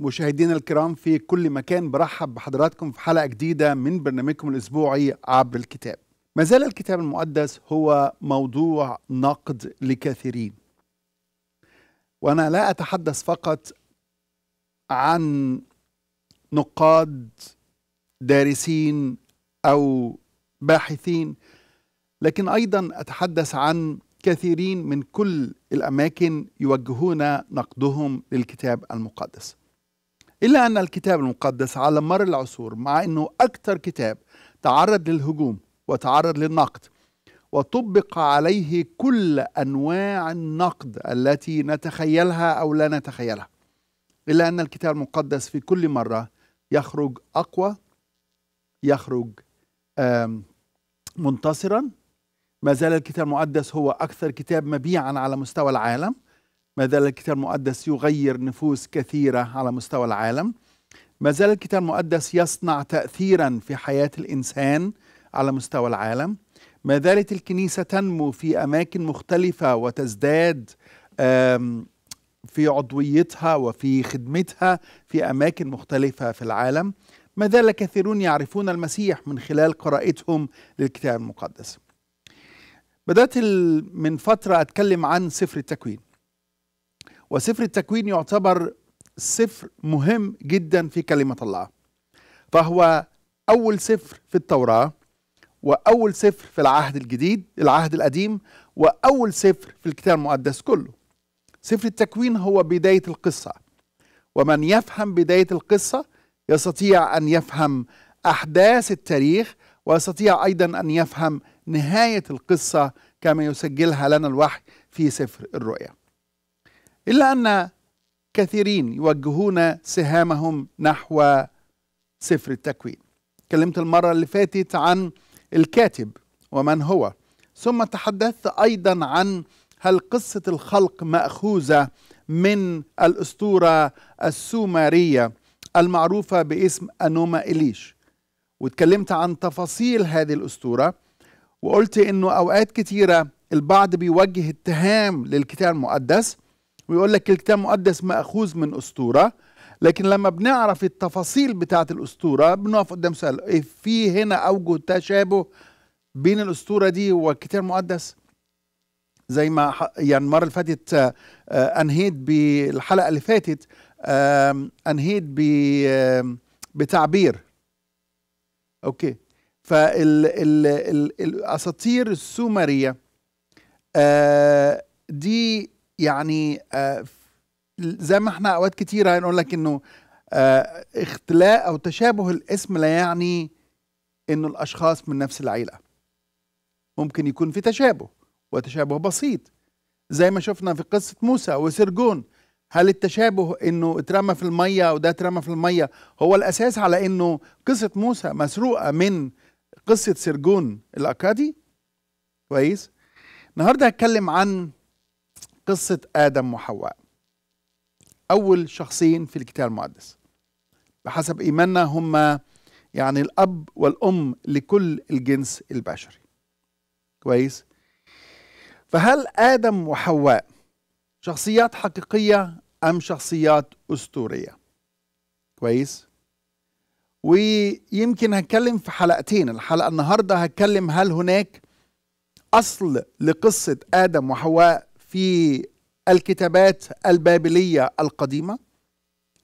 مشاهدينا الكرام في كل مكان برحب بحضراتكم في حلقة جديدة من برنامجكم الأسبوعي عبر الكتاب ما زال الكتاب المقدس هو موضوع نقد لكثيرين وأنا لا أتحدث فقط عن نقاد دارسين أو باحثين لكن أيضا أتحدث عن كثيرين من كل الأماكن يوجهون نقدهم للكتاب المقدس إلا أن الكتاب المقدس على مر العصور مع أنه أكثر كتاب تعرض للهجوم وتعرض للنقد وطبق عليه كل أنواع النقد التي نتخيلها أو لا نتخيلها إلا أن الكتاب المقدس في كل مرة يخرج أقوى يخرج منتصرا ما زال الكتاب المقدس هو أكثر كتاب مبيعا على مستوى العالم ما زال الكتاب المقدس يغير نفوس كثيرة على مستوى العالم ما زال الكتاب المقدس يصنع تأثيرا في حياة الإنسان على مستوى العالم ما زالت الكنيسة تنمو في أماكن مختلفة وتزداد في عضويتها وفي خدمتها في أماكن مختلفة في العالم ما زال كثيرون يعرفون المسيح من خلال قراءتهم للكتاب المقدس بدأت من فترة أتكلم عن سفر التكوين وسفر التكوين يعتبر سفر مهم جدا في كلمة الله فهو أول سفر في التوراة وأول سفر في العهد الجديد العهد القديم وأول سفر في الكتاب المقدس كله سفر التكوين هو بداية القصة ومن يفهم بداية القصة يستطيع أن يفهم أحداث التاريخ ويستطيع أيضا أن يفهم نهاية القصة كما يسجلها لنا الوحي في سفر الرؤيا إلا أن كثيرين يوجهون سهامهم نحو سفر التكوين كلمت المرة اللي فاتت عن الكاتب ومن هو ثم تحدثت أيضا عن هل قصة الخلق مأخوذة من الأسطورة السومرية المعروفة باسم أنوما إليش واتكلمت عن تفاصيل هذه الأسطورة وقلت أنه أوقات كثيرة البعض بيوجه اتهام للكتاب المقدس ويقول لك الكتاب المقدس مأخوذ من أسطورة لكن لما بنعرف التفاصيل بتاعة الأسطورة بنقف قدام سؤال إيه في هنا أوجه تشابه بين الأسطورة دي والكتاب المقدس زي ما يعني المرة اللي فاتت آه، آه، أنهيت بالحلقة اللي فاتت أنهيت بتعبير أوكي فالأساطير السومرية آه، دي يعني آه، زي ما احنا اوقات كتير هنقول يعني لك انه آه، اختلاء او تشابه الاسم لا يعني انه الاشخاص من نفس العيله ممكن يكون في تشابه وتشابه بسيط زي ما شفنا في قصه موسى وسرجون هل التشابه انه اترمى في الميه وده اترمى في الميه هو الاساس على انه قصه موسى مسروقه من قصه سرجون الاكادي كويس النهارده هتكلم عن قصة آدم وحواء أول شخصين في الكتاب المقدس بحسب إيماننا هما يعني الأب والأم لكل الجنس البشري كويس فهل آدم وحواء شخصيات حقيقية أم شخصيات أسطورية كويس ويمكن هتكلم في حلقتين الحلقة النهاردة هتكلم هل هناك أصل لقصة آدم وحواء في الكتابات البابلية القديمة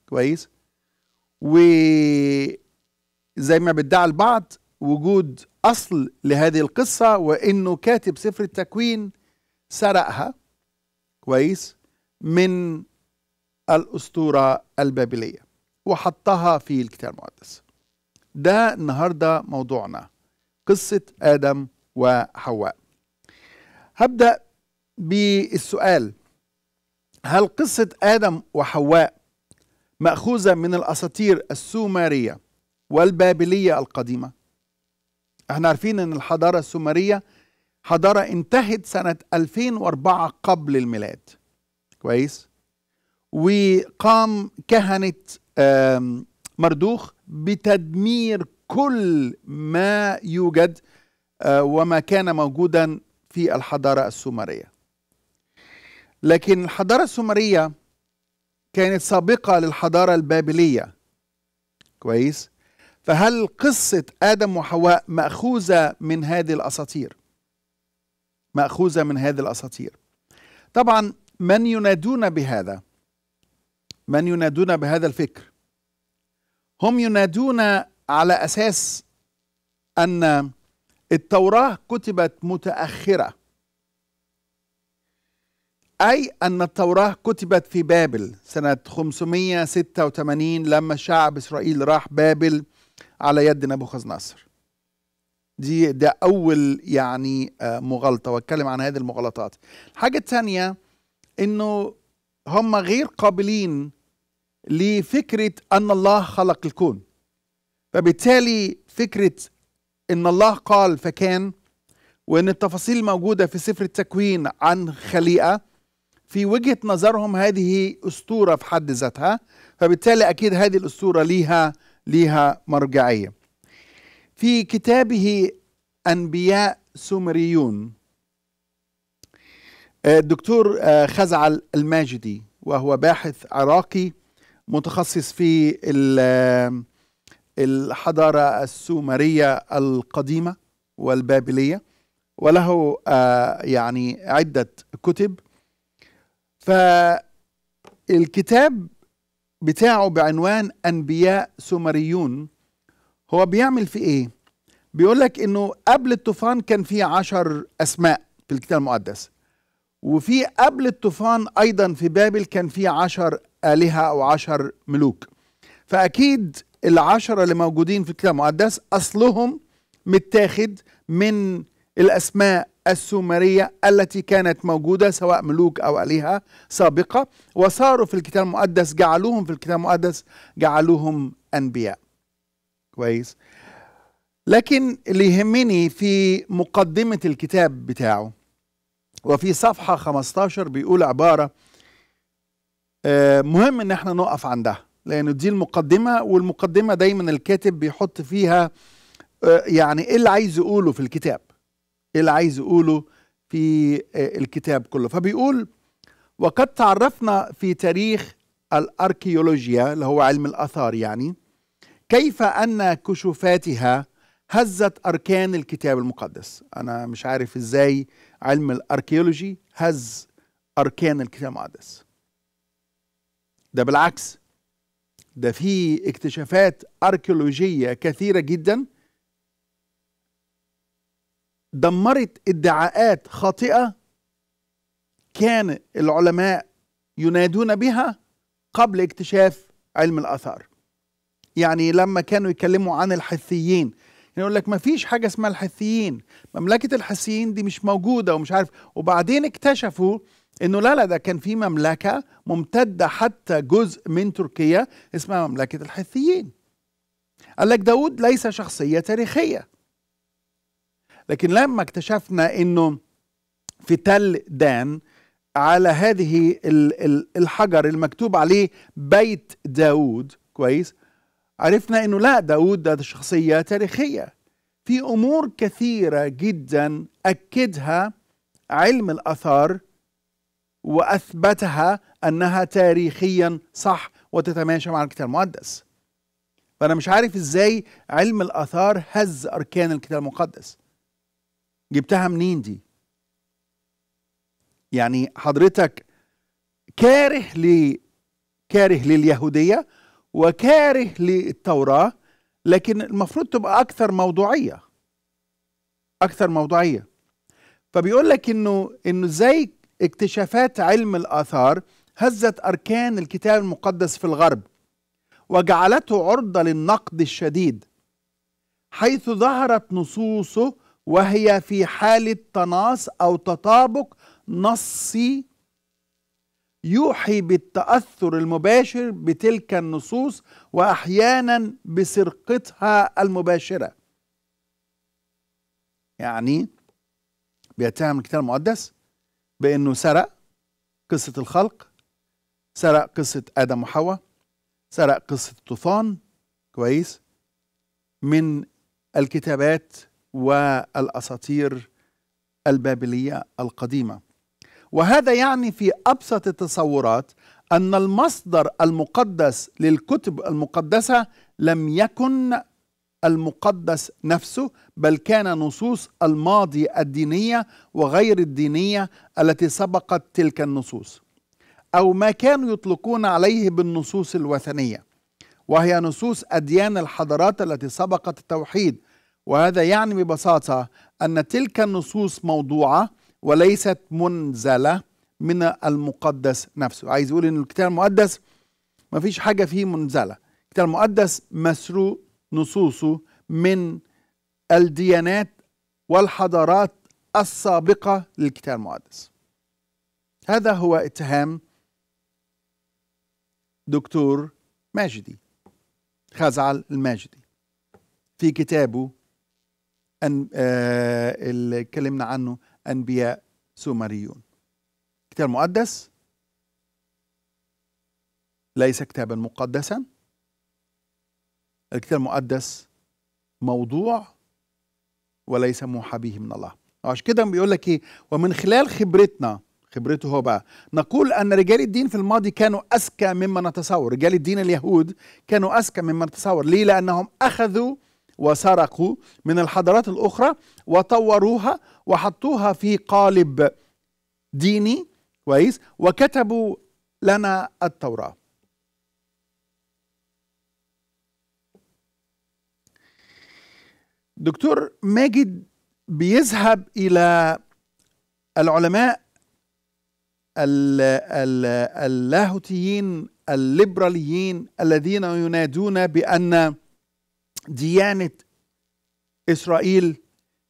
كويس وزي ما بيدعي البعض وجود أصل لهذه القصة وإنه كاتب سفر التكوين سرقها كويس من الأسطورة البابلية وحطها في الكتاب المقدس ده النهاردة موضوعنا قصة آدم وحواء هبدأ بالسؤال هل قصة آدم وحواء مأخوذة من الأساطير السومرية والبابلية القديمة احنا عارفين ان الحضارة السومرية حضارة انتهت سنة 2004 قبل الميلاد كويس وقام كهنة مردوخ بتدمير كل ما يوجد آه، وما كان موجودا في الحضارة السومرية لكن الحضارة السومرية كانت سابقة للحضارة البابلية كويس فهل قصة آدم وحواء مأخوذة من هذه الأساطير مأخوذة من هذه الأساطير طبعا من ينادون بهذا من ينادون بهذا الفكر هم ينادون على أساس أن التوراة كتبت متأخرة أي أن التوراة كتبت في بابل سنة 586 لما شعب إسرائيل راح بابل على يد نبوخذ نصر دي ده أول يعني آه، مغالطة واتكلم عن هذه المغالطات الحاجة الثانية أنه هم غير قابلين لفكرة أن الله خلق الكون فبالتالي فكرة أن الله قال فكان وأن التفاصيل موجودة في سفر التكوين عن خليقة في وجهة نظرهم هذه أسطورة في حد ذاتها فبالتالي أكيد هذه الأسطورة ليها ليها مرجعية في كتابه أنبياء سومريون آه، الدكتور آه، خزعل الماجدي وهو باحث عراقي متخصص في آه، الحضارة السومرية القديمة والبابلية وله يعني عدة كتب فالكتاب بتاعه بعنوان أنبياء سومريون هو بيعمل في إيه؟ بيقول لك إنه قبل الطوفان كان في عشر أسماء في الكتاب المقدس وفي قبل الطوفان أيضا في بابل كان في عشر آلهة أو عشر ملوك فأكيد العشرة اللي موجودين في الكتاب المقدس أصلهم متاخد من الأسماء السومرية التي كانت موجودة سواء ملوك أو آلهة سابقة وصاروا في الكتاب المقدس جعلوهم في الكتاب المقدس جعلوهم أنبياء كويس لكن اللي يهمني في مقدمة الكتاب بتاعه وفي صفحة 15 بيقول عبارة آه، مهم ان احنا نقف عندها لانه دي المقدمة والمقدمة دايما الكاتب بيحط فيها آه، يعني ايه اللي عايز يقوله في الكتاب إيه اللي عايز يقوله في آه، الكتاب كله فبيقول وقد تعرفنا في تاريخ الاركيولوجيا اللي هو علم الاثار يعني كيف ان كشوفاتها هزت اركان الكتاب المقدس انا مش عارف ازاي علم الاركيولوجي هز اركان الكتاب المقدس ده بالعكس ده في اكتشافات اركيولوجيه كثيره جدا دمرت ادعاءات خاطئه كان العلماء ينادون بها قبل اكتشاف علم الاثار يعني لما كانوا يتكلموا عن الحثيين يعني يقول لك ما فيش حاجه اسمها الحثيين مملكه الحثيين دي مش موجوده ومش عارف وبعدين اكتشفوا انه لا لا ده كان في مملكه ممتده حتى جزء من تركيا اسمها مملكه الحثيين قال لك داود ليس شخصيه تاريخيه لكن لما اكتشفنا انه في تل دان على هذه الحجر المكتوب عليه بيت داود كويس عرفنا انه لا داود ده شخصية تاريخية في امور كثيرة جدا اكدها علم الاثار واثبتها انها تاريخيا صح وتتماشى مع الكتاب المقدس فانا مش عارف ازاي علم الاثار هز اركان الكتاب المقدس جبتها منين دي يعني حضرتك كاره ل كاره لليهودية وكاره للتوراة لكن المفروض تبقى أكثر موضوعية أكثر موضوعية فبيقول لك إنه إنه إزاي اكتشافات علم الآثار هزت أركان الكتاب المقدس في الغرب وجعلته عرضة للنقد الشديد حيث ظهرت نصوصه وهي في حالة تناص أو تطابق نصي يوحي بالتأثر المباشر بتلك النصوص وأحيانا بسرقتها المباشرة يعني بيتهم الكتاب المقدس بأنه سرق قصة الخلق سرق قصة آدم وحواء سرق قصة الطوفان كويس من الكتابات والاساطير البابليه القديمه وهذا يعني في ابسط التصورات ان المصدر المقدس للكتب المقدسه لم يكن المقدس نفسه بل كان نصوص الماضي الدينيه وغير الدينيه التي سبقت تلك النصوص او ما كانوا يطلقون عليه بالنصوص الوثنيه وهي نصوص اديان الحضارات التي سبقت التوحيد وهذا يعني ببساطة أن تلك النصوص موضوعة وليست منزلة من المقدس نفسه عايز يقول أن الكتاب المقدس ما فيش حاجة فيه منزلة الكتاب المقدس مسروق نصوصه من الديانات والحضارات السابقة للكتاب المقدس هذا هو اتهام دكتور ماجدي خزعل الماجدي في كتابه أن آه، اللي اتكلمنا عنه أنبياء سومريون كتاب مقدس ليس كتابا مقدسا الكتاب المقدس موضوع وليس موحى به من الله عشان كده بيقول لك ايه ومن خلال خبرتنا خبرته هو بقى نقول ان رجال الدين في الماضي كانوا اذكى مما نتصور رجال الدين اليهود كانوا اذكى مما نتصور ليه لانهم اخذوا وسرقوا من الحضارات الأخرى وطوروها وحطوها في قالب ديني كويس وكتبوا لنا التوراة دكتور ماجد بيذهب إلى العلماء اللاهوتيين الليبراليين الذين ينادون بأن ديانه اسرائيل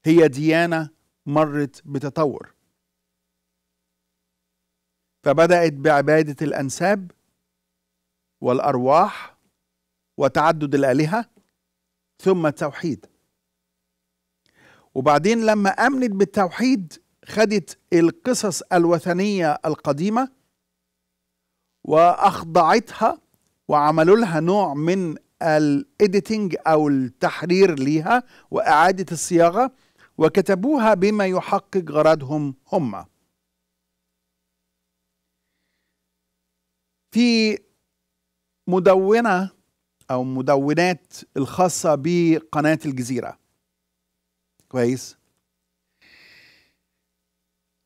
هي ديانه مرت بتطور فبدات بعباده الانساب والارواح وتعدد الالهه ثم التوحيد وبعدين لما امنت بالتوحيد خدت القصص الوثنيه القديمه واخضعتها وعملوا لها نوع من الايديتنج او التحرير ليها واعاده الصياغه وكتبوها بما يحقق غرضهم هم في مدونه او مدونات الخاصه بقناه الجزيره كويس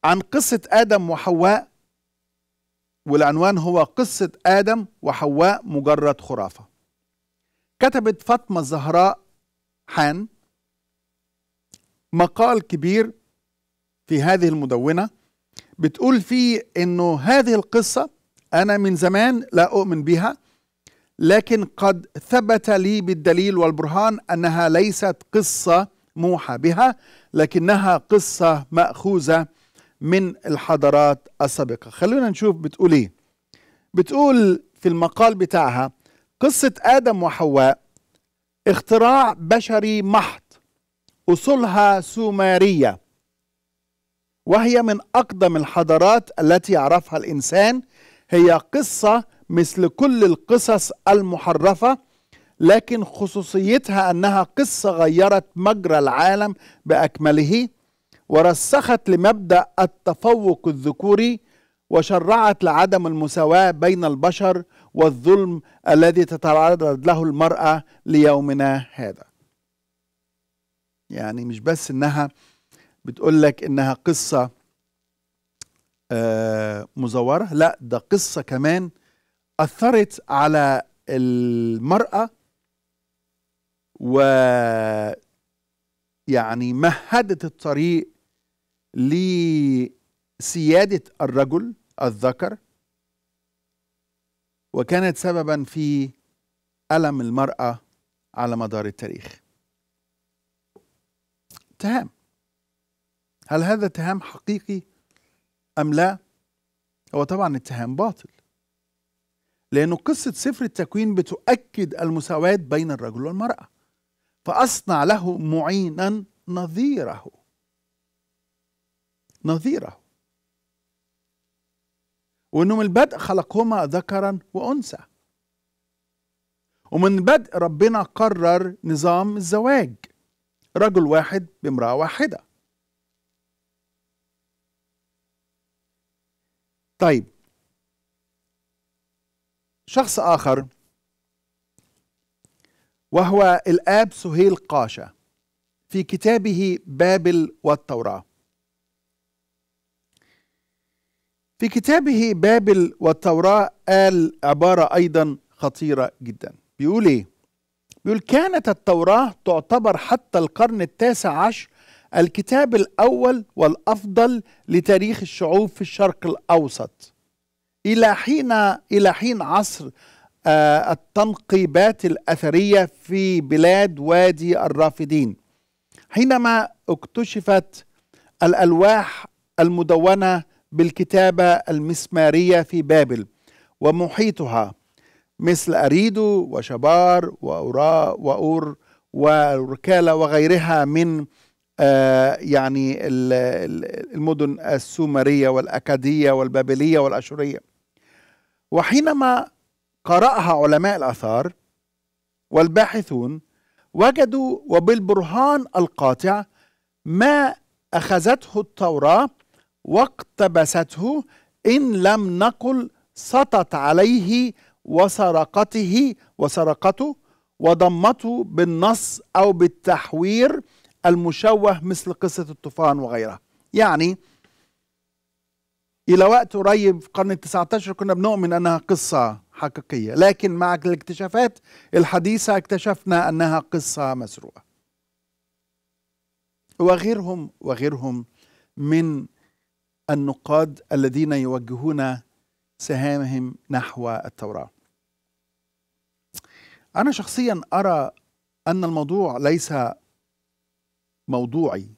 عن قصه ادم وحواء والعنوان هو قصه ادم وحواء مجرد خرافه كتبت فاطمة الزهراء حان مقال كبير في هذه المدونة بتقول فيه انه هذه القصة انا من زمان لا اؤمن بها لكن قد ثبت لي بالدليل والبرهان انها ليست قصة موحى بها لكنها قصة مأخوذة من الحضارات السابقة خلونا نشوف بتقول ايه بتقول في المقال بتاعها قصة آدم وحواء اختراع بشري محض أصولها سومارية وهي من أقدم الحضارات التي يعرفها الإنسان هي قصة مثل كل القصص المحرفة لكن خصوصيتها أنها قصة غيرت مجرى العالم بأكمله ورسخت لمبدأ التفوق الذكوري وشرعت لعدم المساواة بين البشر والظلم الذي تتعرض له المرأة ليومنا هذا يعني مش بس انها بتقول لك انها قصة آه، مزورة لا ده قصة كمان أثرت على المرأة و يعني مهدت الطريق لسيادة الرجل الذكر وكانت سببا في ألم المرأة على مدار التاريخ اتهام هل هذا اتهام حقيقي أم لا هو طبعا اتهام باطل لأن قصة سفر التكوين بتؤكد المساواة بين الرجل والمرأة فأصنع له معينا نظيره نظيره وانه من البدء خلقهما ذكرا وانثى ومن البدء ربنا قرر نظام الزواج رجل واحد بامراه واحده طيب شخص اخر وهو الاب سهيل قاشا في كتابه بابل والتوراه في كتابه بابل والتوراة قال عبارة أيضا خطيرة جدا بيقول إيه؟ بيقول كانت التوراة تعتبر حتى القرن التاسع عشر الكتاب الأول والأفضل لتاريخ الشعوب في الشرق الأوسط إلى حين إلى حين عصر آه التنقيبات الأثرية في بلاد وادي الرافدين حينما اكتشفت الألواح المدونة بالكتابة المسمارية في بابل ومحيطها مثل أريدو وشبار واورا وأور وركالة وغيرها من آه، يعني المدن السومرية والأكادية والبابلية والأشورية وحينما قرأها علماء الآثار والباحثون وجدوا وبالبرهان القاطع ما أخذته التوراة واقتبسته إن لم نقل سطت عليه وسرقته وسرقته وضمته بالنص أو بالتحوير المشوه مثل قصة الطوفان وغيرها يعني إلى وقت قريب في القرن التسعة عشر كنا بنؤمن أنها قصة حقيقية لكن مع الاكتشافات الحديثة اكتشفنا أنها قصة مسروقة وغيرهم وغيرهم من النقاد الذين يوجهون سهامهم نحو التوراه انا شخصيا ارى ان الموضوع ليس موضوعي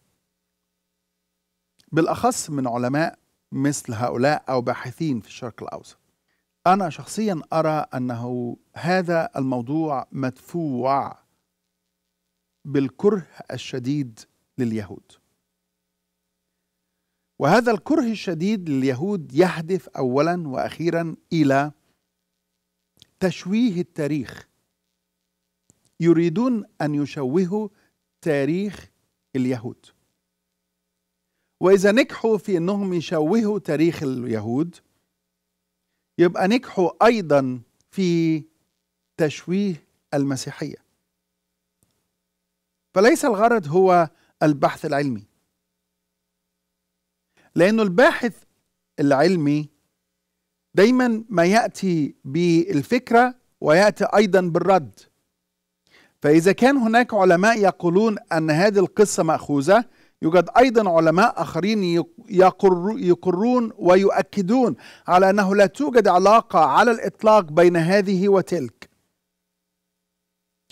بالاخص من علماء مثل هؤلاء او باحثين في الشرق الاوسط انا شخصيا ارى انه هذا الموضوع مدفوع بالكره الشديد لليهود وهذا الكره الشديد لليهود يهدف اولا واخيرا الى تشويه التاريخ يريدون ان يشوهوا تاريخ اليهود واذا نجحوا في انهم يشوهوا تاريخ اليهود يبقى نجحوا ايضا في تشويه المسيحيه فليس الغرض هو البحث العلمي لانه الباحث العلمي دايما ما ياتي بالفكره وياتي ايضا بالرد فاذا كان هناك علماء يقولون ان هذه القصه ماخوذه يوجد ايضا علماء اخرين يقر يقرون ويؤكدون على انه لا توجد علاقه على الاطلاق بين هذه وتلك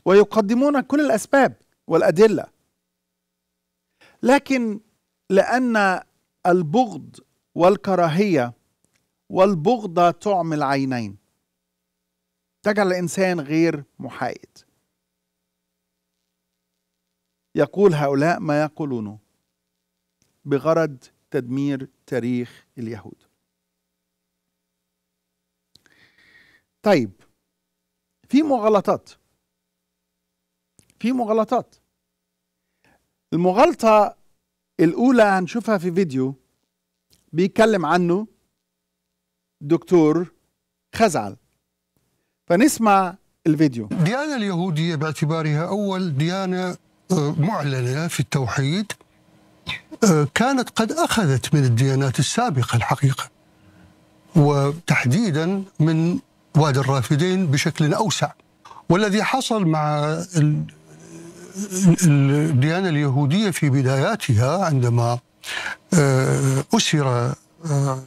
ويقدمون كل الاسباب والادله لكن لان البغض والكراهية والبغضة تعمي العينين تجعل الإنسان غير محايد يقول هؤلاء ما يقولونه بغرض تدمير تاريخ اليهود طيب في مغالطات في مغالطات المغالطة الأولى هنشوفها في فيديو بيتكلم عنه دكتور خزعل فنسمع الفيديو الديانة اليهودية باعتبارها أول ديانة آه، معلنة في التوحيد آه، كانت قد أخذت من الديانات السابقة الحقيقة وتحديدا من وادي الرافدين بشكل أوسع والذي حصل مع الديانة اليهودية في بداياتها عندما آه، أسر آه،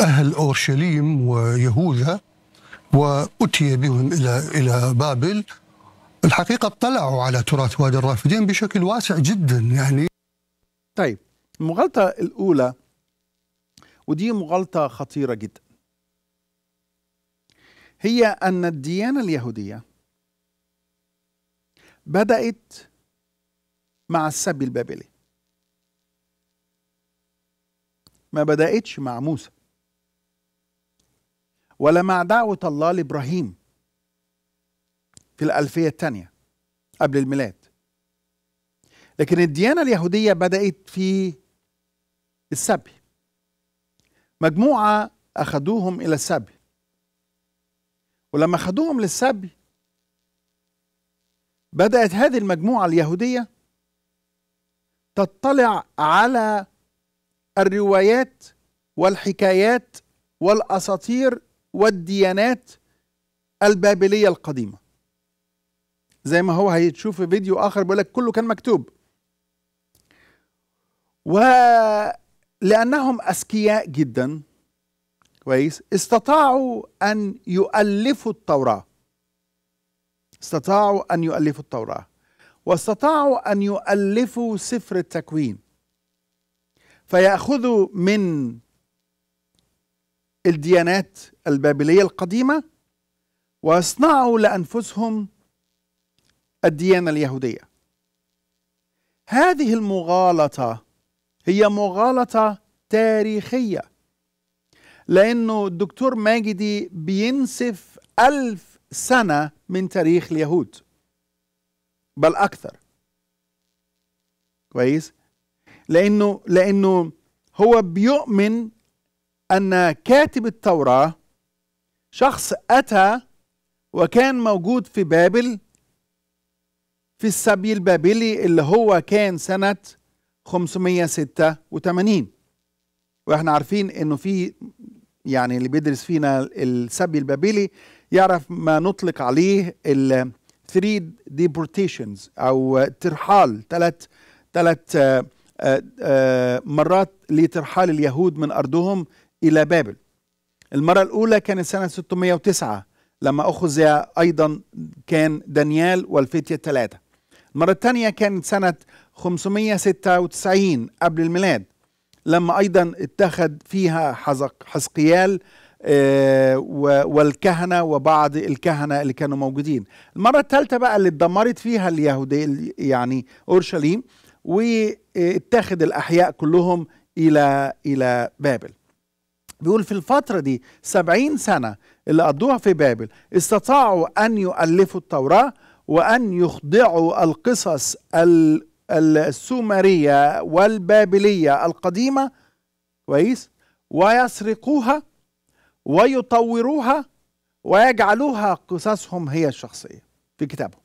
أهل أورشليم ويهوذا وأتي بهم إلى إلى بابل الحقيقة اطلعوا على تراث وادي الرافدين بشكل واسع جدا يعني طيب المغالطة الأولى ودي مغالطة خطيرة جدا هي أن الديانة اليهودية بدأت مع السبي البابلي ما بدأتش مع موسى ولا مع دعوة الله لإبراهيم في الألفية الثانية قبل الميلاد لكن الديانة اليهودية بدأت في السبي مجموعة أخذوهم إلى السبي ولما أخذوهم للسبي بدأت هذه المجموعة اليهودية تطلع على الروايات والحكايات والاساطير والديانات البابليه القديمه زي ما هو هيتشوف في فيديو اخر بيقول لك كله كان مكتوب ولانهم اذكياء جدا كويس استطاعوا ان يؤلفوا التوراه استطاعوا ان يؤلفوا التوراه واستطاعوا أن يؤلفوا سفر التكوين فيأخذوا من الديانات البابلية القديمة ويصنعوا لأنفسهم الديانة اليهودية هذه المغالطة هي مغالطة تاريخية لأنه الدكتور ماجدي بينسف ألف سنة من تاريخ اليهود بل اكثر كويس لانه لانه هو بيؤمن ان كاتب التوراه شخص اتى وكان موجود في بابل في السبي البابلي اللي هو كان سنه 586 واحنا عارفين انه في يعني اللي بيدرس فينا السبي البابلي يعرف ما نطلق عليه ال 3 ديبورتيشنز او آه، ترحال ثلاث ثلاث آه، آه، مرات لترحال اليهود من ارضهم الى بابل المره الاولى كانت سنه 609 لما اخذ ايضا كان دانيال والفتيه الثلاثه المره الثانيه كانت سنه 596 قبل الميلاد لما ايضا اتخذ فيها حزقيال آه، والكهنة وبعض الكهنة اللي كانوا موجودين المرة الثالثة بقى اللي اتدمرت فيها اليهودية يعني أورشليم واتخذ الأحياء كلهم إلى إلى بابل بيقول في الفترة دي سبعين سنة اللي قضوها في بابل استطاعوا أن يؤلفوا التوراة وأن يخضعوا القصص السومرية والبابلية القديمة كويس ويسرقوها ويطوروها ويجعلوها قصصهم هي الشخصية في كتابهم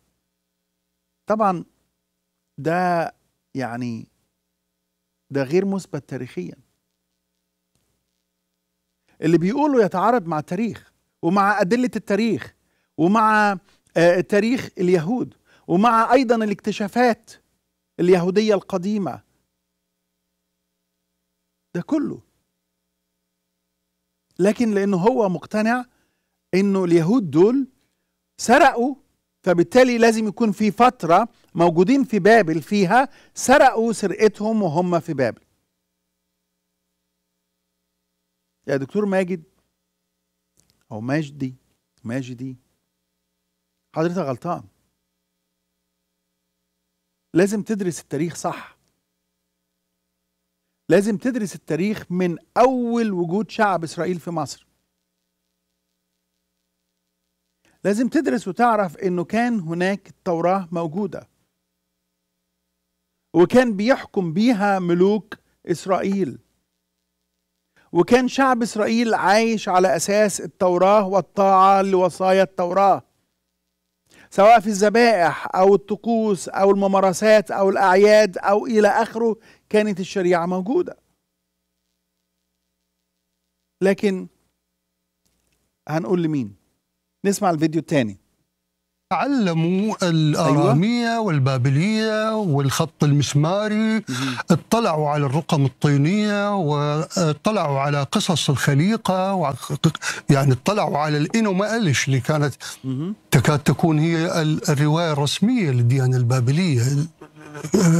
طبعا ده يعني ده غير مثبت تاريخيا اللي بيقوله يتعارض مع التاريخ ومع أدلة التاريخ ومع آه، تاريخ اليهود ومع أيضا الاكتشافات اليهودية القديمة ده كله لكن لانه هو مقتنع انه اليهود دول سرقوا فبالتالي لازم يكون في فتره موجودين في بابل فيها سرقوا سرقتهم وهم في بابل يا دكتور ماجد او ماجدي ماجدي حضرتك غلطان لازم تدرس التاريخ صح لازم تدرس التاريخ من أول وجود شعب إسرائيل في مصر لازم تدرس وتعرف أنه كان هناك التوراة موجودة وكان بيحكم بيها ملوك إسرائيل وكان شعب إسرائيل عايش على أساس التوراة والطاعة لوصايا التوراة سواء في الذبائح أو الطقوس أو الممارسات أو الأعياد أو إلى آخره كانت الشريعة موجودة لكن هنقول لمين نسمع الفيديو الثاني تعلموا أيوة. الآرامية أيوة. والبابلية والخط المسماري اطلعوا على الرقم الطينية واطلعوا على قصص الخليقة وع... يعني اطلعوا على الإنو مألش اللي كانت تكاد تكون هي الرواية الرسمية للديانة البابلية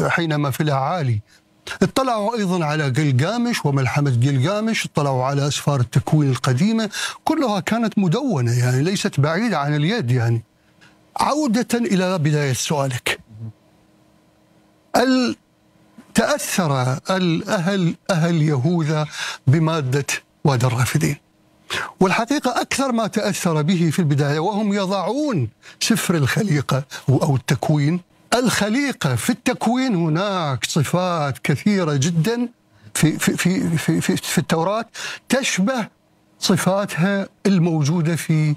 حينما في الأعالي اطلعوا أيضا على جلجامش وملحمة جلجامش اطلعوا على أسفار التكوين القديمة كلها كانت مدونة يعني ليست بعيدة عن اليد يعني عودة إلى بداية سؤالك تأثر الأهل أهل يهوذا بمادة وادي الرافدين والحقيقة أكثر ما تأثر به في البداية وهم يضعون سفر الخليقة أو التكوين الخليقة في التكوين هناك صفات كثيرة جدا في في في في في, في التوراة تشبه صفاتها الموجودة في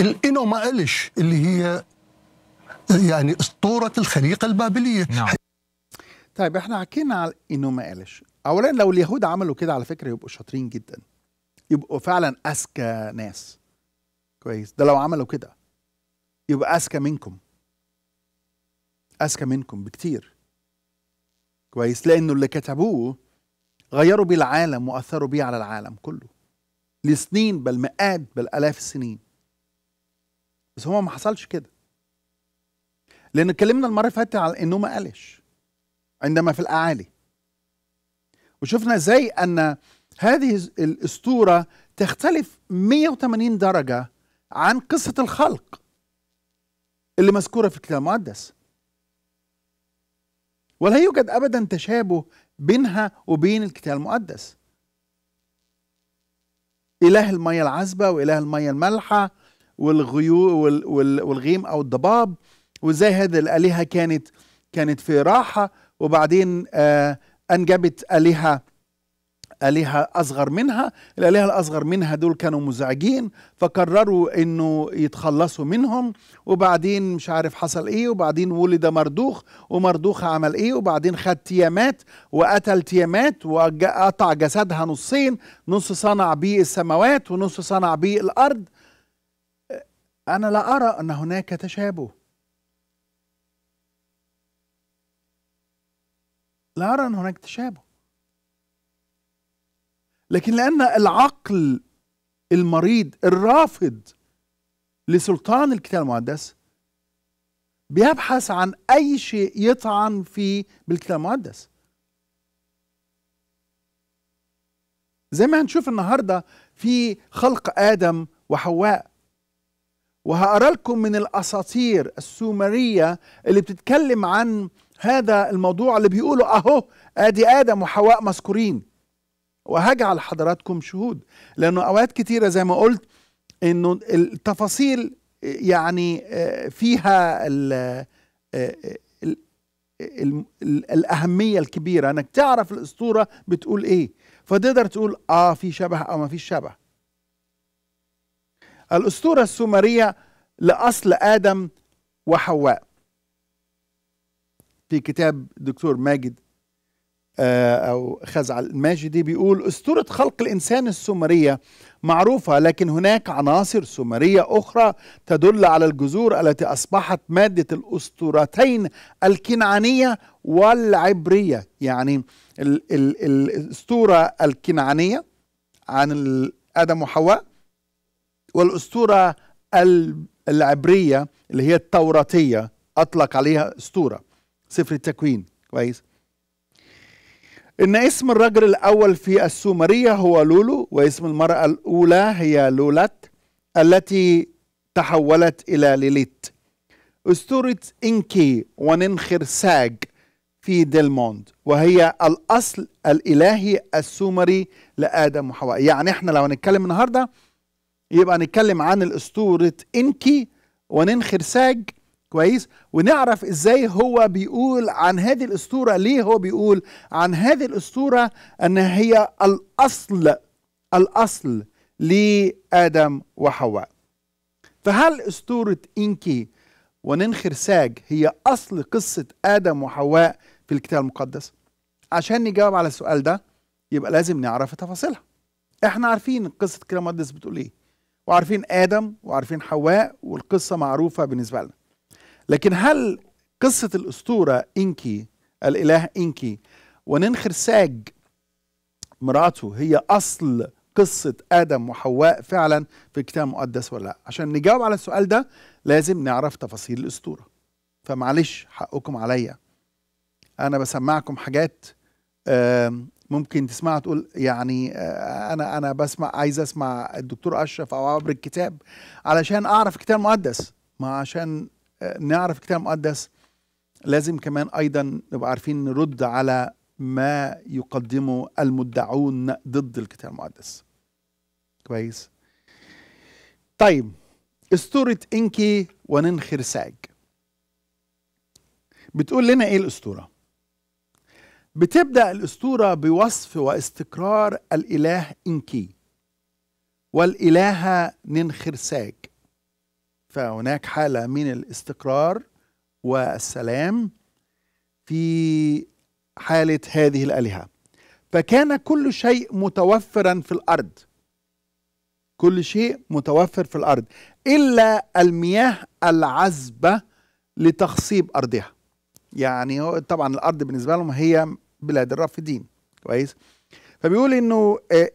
الإنوما اليش اللي هي يعني أسطورة الخليقة البابلية نعم. طيب احنا حكينا على إنوما اليش أولا لو اليهود عملوا كده على فكرة يبقوا شاطرين جدا يبقوا فعلا أذكى ناس كويس ده لو عملوا كده يبقى أذكى منكم أذكى منكم بكتير كويس لأنه اللي كتبوه غيروا بيه العالم وأثروا بيه على العالم كله لسنين بل مئات بل آلاف السنين بس هو ما حصلش كده لأن اتكلمنا المرة اللي فاتت على إنه ما قالش عندما في الأعالي وشفنا ازاي أن هذه الأسطورة تختلف 180 درجة عن قصة الخلق اللي مذكورة في الكتاب المقدس ولا يوجد ابدا تشابه بينها وبين الكتاب المقدس اله الميه العذبه واله الميه المالحه والغيو والغيم او الضباب وازاي هذه الالهه كانت كانت في راحه وبعدين آه انجبت الهه آلهة أصغر منها الآلهة الأصغر منها دول كانوا مزعجين فقرروا أنه يتخلصوا منهم وبعدين مش عارف حصل إيه وبعدين ولد مردوخ ومردوخ عمل إيه وبعدين خد تيامات وقتل تيامات وقطع جسدها نصين نص صنع به السماوات ونص صنع به الأرض أنا لا أرى أن هناك تشابه لا أرى أن هناك تشابه لكن لأن العقل المريض الرافض لسلطان الكتاب المقدس بيبحث عن أي شيء يطعن فيه بالكتاب المقدس زي ما هنشوف النهاردة في خلق آدم وحواء وهقرا لكم من الاساطير السومريه اللي بتتكلم عن هذا الموضوع اللي بيقولوا اهو ادي ادم وحواء مذكورين وهجعل حضراتكم شهود لأنه أوقات كتيرة زي ما قلت أنه التفاصيل يعني آه، فيها الـ آه، آه، الأهمية الكبيرة أنك تعرف الأسطورة بتقول إيه فتقدر تقول آه في شبه أو ما فيش شبه الأسطورة السومرية لأصل آدم وحواء في كتاب دكتور ماجد آه، أو خزع الماجدي بيقول أسطورة خلق الإنسان السومرية معروفة لكن هناك عناصر سومرية أخرى تدل على الجذور التي أصبحت مادة الأسطورتين الكنعانية والعبرية يعني الأسطورة الكنعانية عن آدم وحواء والأسطورة العبرية اللي هي التوراتية أطلق عليها أسطورة سفر التكوين كويس إن اسم الرجل الأول في السومرية هو لولو واسم المرأة الأولى هي لولات التي تحولت إلى ليليت أسطورة إنكي وننخر ساج في ديلموند وهي الأصل الإلهي السومري لآدم وحواء يعني إحنا لو هنتكلم النهاردة يبقى نتكلم عن الأسطورة إنكي وننخر ساج كويس ونعرف ازاي هو بيقول عن هذه الاسطوره ليه هو بيقول عن هذه الاسطوره ان هي الاصل الاصل لادم وحواء فهل اسطوره انكي وننخر ساج هي اصل قصه ادم وحواء في الكتاب المقدس عشان نجاوب على السؤال ده يبقى لازم نعرف تفاصيلها احنا عارفين قصه الكتاب المقدس بتقول ايه وعارفين ادم وعارفين حواء والقصه معروفه بالنسبه لنا لكن هل قصة الأسطورة إنكي الإله إنكي وننخر ساج مراته هي أصل قصة آدم وحواء فعلا في الكتاب المقدس ولا لا عشان نجاوب على السؤال ده لازم نعرف تفاصيل الأسطورة فمعلش حقكم عليا أنا بسمعكم حاجات ممكن تسمعها تقول يعني آه، أنا أنا بسمع عايز أسمع الدكتور أشرف أو عبر الكتاب علشان أعرف الكتاب المقدس ما عشان نعرف الكتاب المقدس لازم كمان ايضا نبقى عارفين نرد على ما يقدمه المدعون ضد الكتاب المقدس كويس طيب اسطوره انكي وننخرساج بتقول لنا ايه الاسطوره بتبدا الاسطوره بوصف واستقرار الاله انكي والالهه ننخرساج فهناك حاله من الاستقرار والسلام في حاله هذه الالهه فكان كل شيء متوفرا في الارض كل شيء متوفر في الارض الا المياه العذبه لتخصيب ارضها يعني طبعا الارض بالنسبه لهم هي بلاد الرافدين كويس فبيقول انه آه،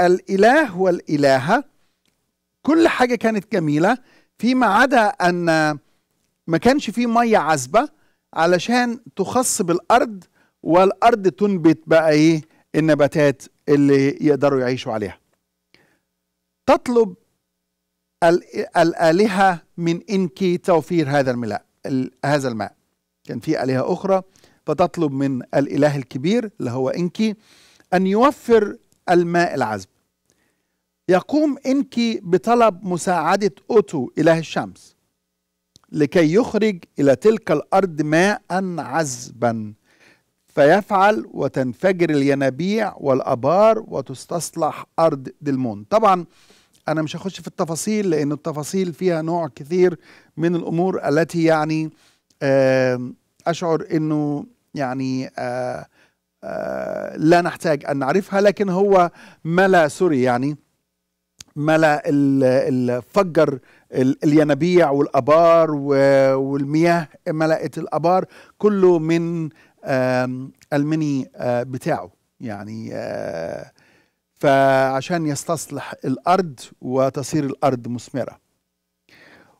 الاله والالهه كل حاجه كانت جميله فيما عدا ان ما كانش فيه ميه عذبه علشان تخص بالارض والارض تنبت بقى ايه النباتات اللي يقدروا يعيشوا عليها تطلب الالهه من انك توفير هذا الملاء هذا الماء كان في الهه اخرى فتطلب من الاله الكبير اللي هو انكي ان يوفر الماء العذب يقوم إنكي بطلب مساعدة أوتو إله الشمس لكي يخرج إلى تلك الأرض ماء عذبا فيفعل وتنفجر الينابيع والأبار وتستصلح أرض دلمون طبعا أنا مش هخش في التفاصيل لأن التفاصيل فيها نوع كثير من الأمور التي يعني أشعر أنه يعني آه، آه، لا نحتاج أن نعرفها لكن هو ملا سوري يعني ملا فجر الينابيع والابار والمياه ملأت الابار كله من المني آه، بتاعه يعني آه، فعشان يستصلح الارض وتصير الارض مثمره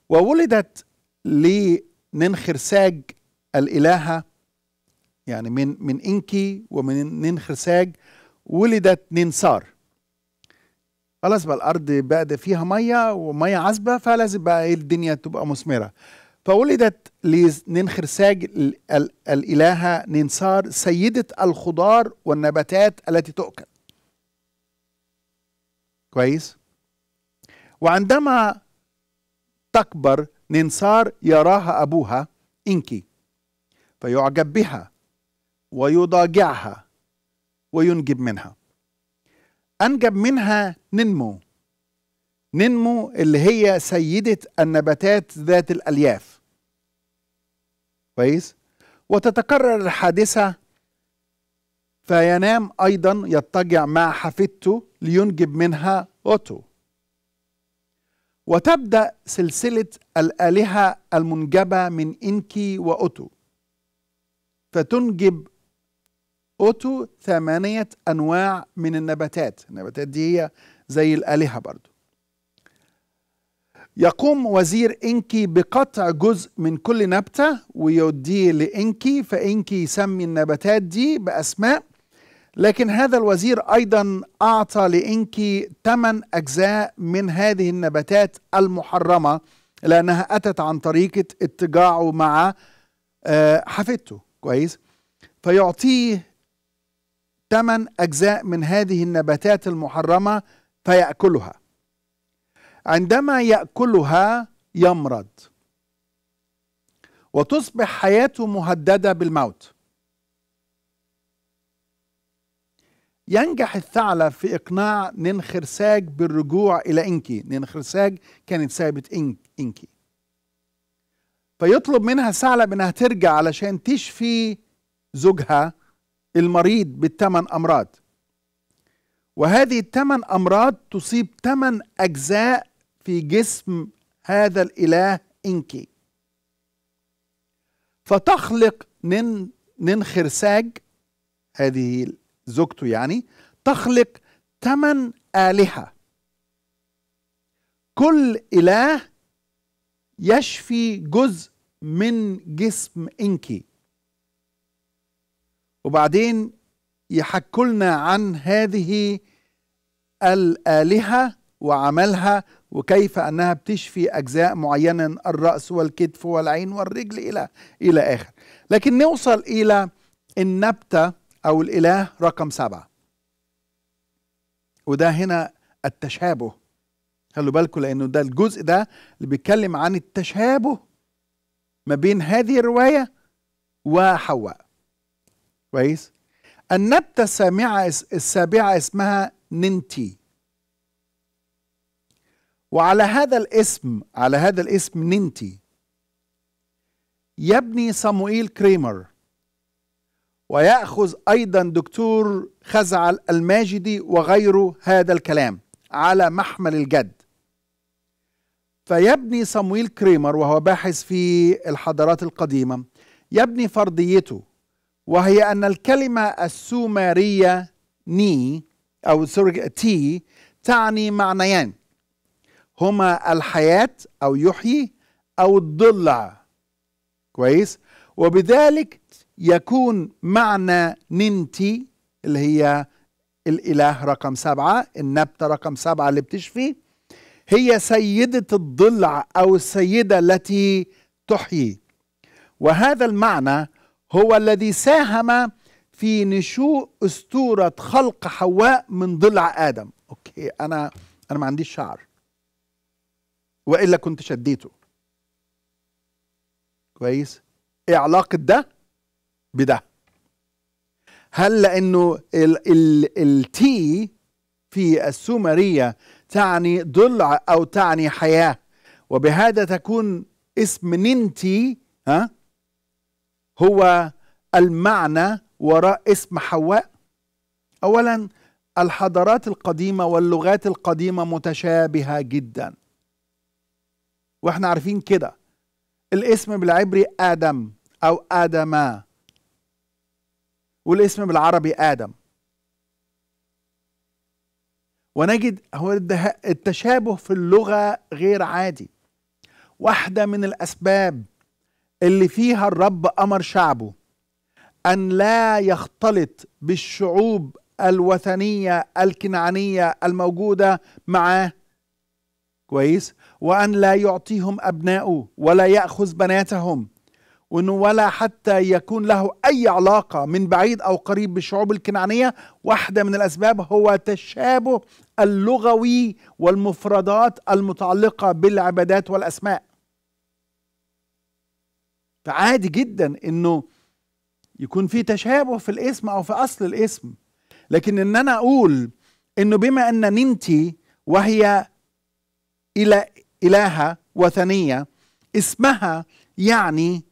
وولدت لننخرساج الالهه يعني من من انكي ومن ننخرساج ولدت ننصار خلاص بقى الارض بقى فيها ميه وميه عذبه فلازم بقى ايه الدنيا تبقى مثمره فولدت لننخرساج الالهه ننصار سيده الخضار والنباتات التي تؤكل كويس وعندما تكبر ننصار يراها ابوها انكي فيعجب بها ويضاجعها وينجب منها أنجب منها ننمو ننمو اللي هي سيدة النباتات ذات الألياف كويس وتتكرر الحادثة فينام أيضا يضطجع مع حفيدته لينجب منها أوتو وتبدأ سلسلة الآلهة المنجبة من إنكي وأوتو فتنجب أوتو ثمانية أنواع من النباتات النباتات دي هي زي الآلهة برضو يقوم وزير إنكي بقطع جزء من كل نبتة ويوديه لإنكي فإنكي يسمي النباتات دي بأسماء لكن هذا الوزير أيضا أعطى لإنكي ثمان أجزاء من هذه النباتات المحرمة لأنها أتت عن طريقة اتجاعه مع آه، حفيدته كويس فيعطيه ثمان أجزاء من هذه النباتات المحرمة فيأكلها عندما يأكلها يمرض وتصبح حياته مهددة بالموت ينجح الثعلب في إقناع ننخرساج بالرجوع إلى إنكي ننخرساج كانت سابة إنك إنكي فيطلب منها الثعلب إنها ترجع علشان تشفي زوجها المريض بالثمان امراض وهذه الثمان امراض تصيب ثمان اجزاء في جسم هذا الاله انكي فتخلق نن ننخرساج هذه زوجته يعني تخلق ثمان آلهة كل إله يشفي جزء من جسم إنكي وبعدين يحكوا لنا عن هذه الآلهة وعملها وكيف أنها بتشفي أجزاء معينة الرأس والكتف والعين والرجل إلى إلى آخر لكن نوصل إلى النبتة أو الإله رقم سبعة وده هنا التشابه خلوا بالكم لأنه ده الجزء ده اللي بيتكلم عن التشابه ما بين هذه الرواية وحواء كويس النبتة السامعة السابعة اسمها ننتي وعلى هذا الاسم على هذا الاسم ننتي يبني صموئيل كريمر ويأخذ أيضا دكتور خزعل الماجدي وغيره هذا الكلام على محمل الجد فيبني صمويل كريمر وهو باحث في الحضارات القديمة يبني فرضيته وهي أن الكلمة السومرية ني أو تي تعني معنيان هما الحياة أو يحيي أو الضلع كويس وبذلك يكون معنى ننتي اللي هي الإله رقم سبعة النبتة رقم سبعة اللي بتشفي هي سيدة الضلع أو السيدة التي تحيي وهذا المعنى هو الذي ساهم في نشوء أسطورة خلق حواء من ضلع آدم أوكي أنا أنا ما عنديش شعر وإلا كنت شديته كويس إيه علاقة ده بده هل لأنه ال ال التي في السومرية تعني ضلع أو تعني حياة وبهذا تكون اسم ننتي ها هو المعنى وراء اسم حواء اولا الحضارات القديمه واللغات القديمه متشابهه جدا واحنا عارفين كده الاسم بالعبري ادم او ادما والاسم بالعربي ادم ونجد هو التشابه في اللغه غير عادي واحده من الاسباب اللي فيها الرب امر شعبه ان لا يختلط بالشعوب الوثنيه الكنعانيه الموجوده معاه كويس وان لا يعطيهم ابناءه ولا ياخذ بناتهم وانه ولا حتى يكون له اي علاقه من بعيد او قريب بالشعوب الكنعانيه واحده من الاسباب هو تشابه اللغوي والمفردات المتعلقه بالعبادات والاسماء فعادي جدا انه يكون في تشابه في الاسم او في اصل الاسم لكن ان انا اقول انه بما ان ننتي وهي الى الهه وثنيه اسمها يعني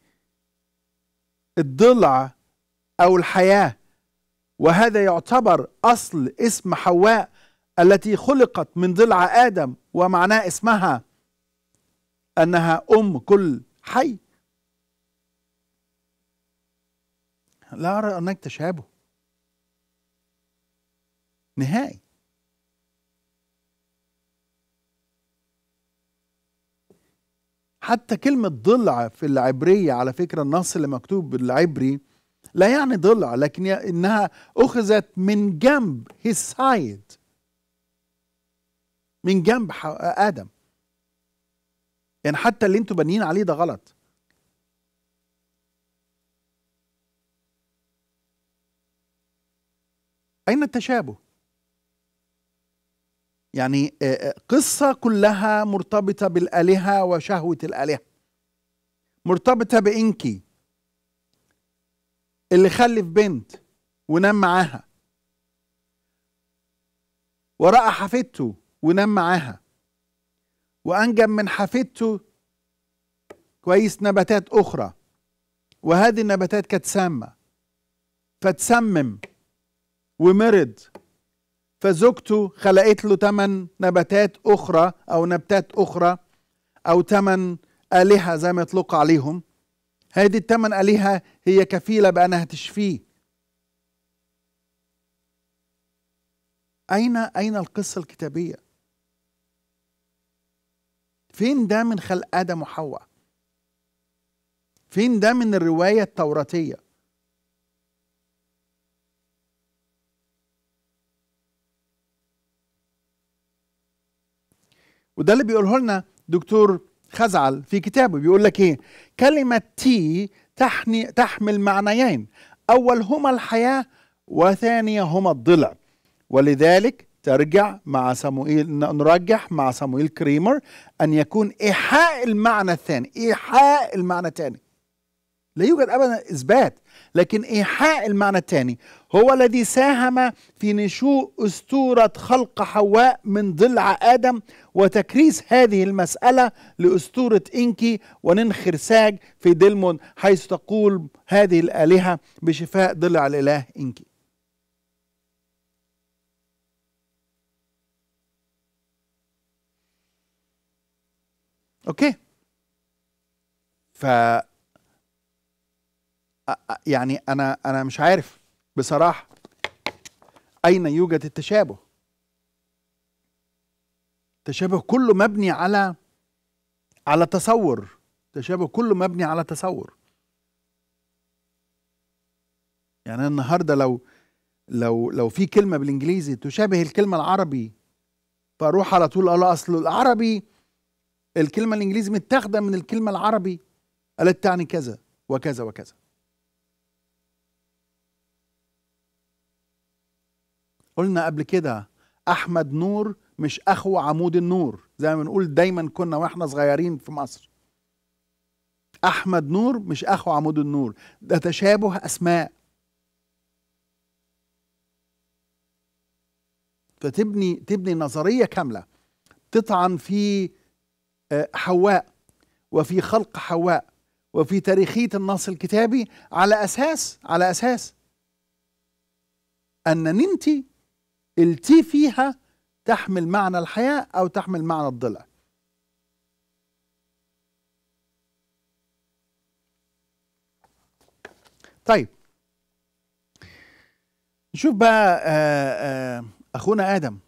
الضلع او الحياه وهذا يعتبر اصل اسم حواء التي خلقت من ضلع ادم ومعناه اسمها انها ام كل حي لا أرى هناك تشابه نهائي حتى كلمة ضلع في العبرية على فكرة النص اللي مكتوب بالعبري لا يعني ضلع لكن إنها أخذت من جنب his side من جنب آدم يعني حتى اللي انتوا بنيين عليه ده غلط أين التشابه؟ يعني آه، آه، قصة كلها مرتبطة بالآلهة وشهوة الآلهة مرتبطة بإنكي اللي خلف بنت ونام معاها ورأى حفيدته ونام معاها وأنجب من حفيدته كويس نباتات أخرى وهذه النباتات كانت سامة فتسمم ومرض فزوجته خلقت له ثمان نباتات أخرى أو نبتات أخرى أو ثمان آلهة زي ما يطلق عليهم هذه الثمان آلهة هي كفيلة بأنها تشفيه أين أين القصة الكتابية؟ فين ده من خلق آدم وحواء؟ فين ده من الرواية التوراتية؟ وده اللي بيقوله لنا دكتور خزعل في كتابه بيقول لك ايه كلمة تي تحني تحمل معنيين أولهما الحياة وثانيهما الضلع ولذلك ترجع مع سموئيل نرجح مع سموئيل كريمر أن يكون إيحاء المعنى الثاني إيحاء المعنى الثاني لا يوجد ابدا اثبات لكن ايحاء المعنى الثاني هو الذي ساهم في نشوء اسطوره خلق حواء من ضلع ادم وتكريس هذه المساله لاسطوره انكي وننخرساج في دلمون حيث تقول هذه الالهه بشفاء ضلع الاله انكي اوكي ف يعني انا انا مش عارف بصراحه اين يوجد التشابه التشابه كله مبني على على تصور التشابه كله مبني على تصور يعني انا النهارده لو لو لو في كلمه بالانجليزي تشابه الكلمه العربي فاروح على طول اقول اصل العربي الكلمه الانجليزي متاخده من الكلمه العربي قالت تعني كذا وكذا وكذا قلنا قبل كده احمد نور مش اخو عمود النور زي ما بنقول دايما كنا واحنا صغيرين في مصر احمد نور مش اخو عمود النور ده تشابه اسماء فتبني تبني نظريه كامله تطعن في آه، حواء وفي خلق حواء وفي تاريخيه النص الكتابي على اساس على اساس ان ننتي التي فيها تحمل معنى الحياة أو تحمل معنى الضلع طيب نشوف بقى آه، آه، أخونا آدم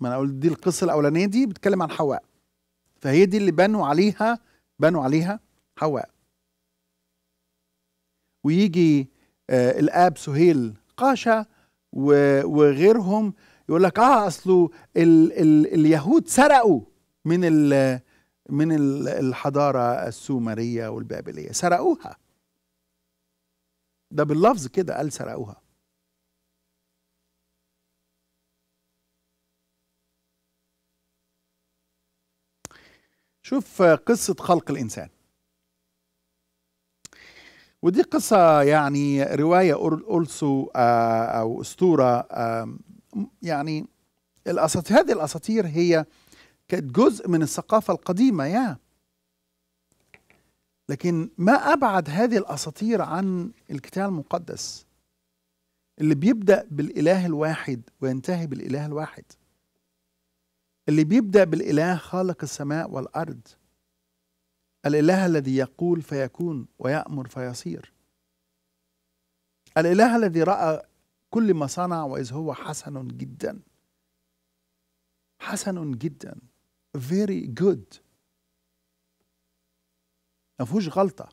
ما أنا قلت دي القصة الأولانية دي بتكلم عن حواء فهي دي اللي بنوا عليها بنوا عليها حواء ويجي آه، الاب سهيل قاشا وغيرهم يقول لك اه اصله ال ال اليهود سرقوا من ال من الحضاره السومريه والبابليه سرقوها ده باللفظ كده قال سرقوها شوف قصه خلق الانسان ودي قصة يعني رواية أولسو آه، أو أسطورة يعني الأساطير هذه الأساطير هي كانت جزء من الثقافة القديمة يا لكن ما أبعد هذه الأساطير عن الكتاب المقدس اللي بيبدأ بالإله الواحد وينتهي بالإله الواحد اللي بيبدأ بالإله خالق السماء والأرض الاله الذي يقول فيكون ويامر فيصير الاله الذي راى كل ما صنع واذ هو حسن جدا حسن جدا very good ما فيهوش غلطه